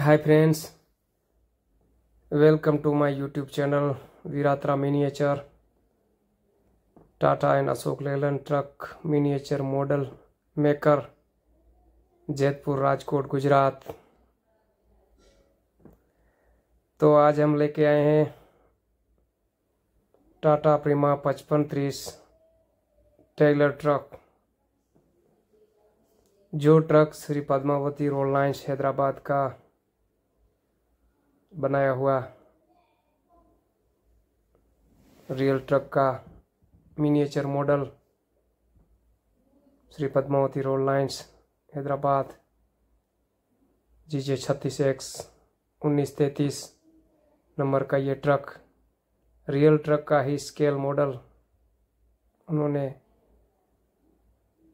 hi friends welcome to my YouTube channel Viratra miniature Tata and Ashok Leyland truck miniature model maker Jaitpur Rajkot Gujarat तो आज हम लेके आए हैं टाटा प्रीमा पचपन त्रीस ट्रेलर ट्रक जो truck Shri Padmavati road lines Hyderabad का बनाया हुआ रियल ट्रक का miniature model Shri Padmavati road lines Hyderabad G J छत्तीस एक्स उन्नीस तैतीस नंबर का ये ट्रक रियल ट्रक का ही स्केल मॉडल उन्होंने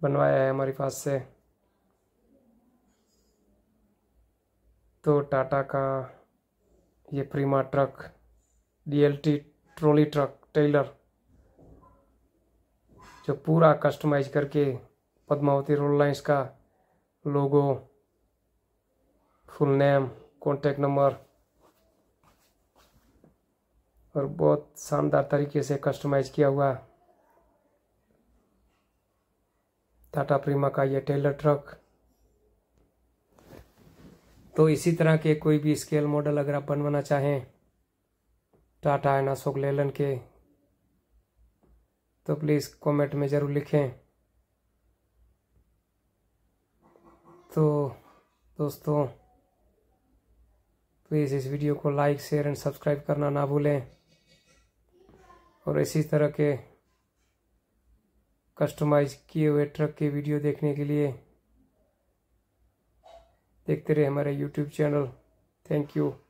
बनवाया है हमारे पास से तो टाटा का ये Prima truck DLT trolley truck trailer जो पूरा कस्टमाइज करके पद्मावती रोड लाइन्स का logo full name contact number और बहुत शानदार तरीके से कस्टमाइज किया हुआ टाटा प्रीमा का ये टेलर ट्रक तो इसी तरह के कोई भी स्केल मॉडल अगर आप बनवाना चाहें टाटा एंड अशोक लेलन के तो प्लीज़ कमेंट में ज़रूर लिखें तो दोस्तों प्लीज़ इस वीडियो को लाइक शेयर एंड सब्सक्राइब करना ना भूलें और इसी तरह के कस्टमाइज किए हुए ट्रक के वीडियो देखने के लिए देखते रहे हमारा यूट्यूब चैनल थैंक यू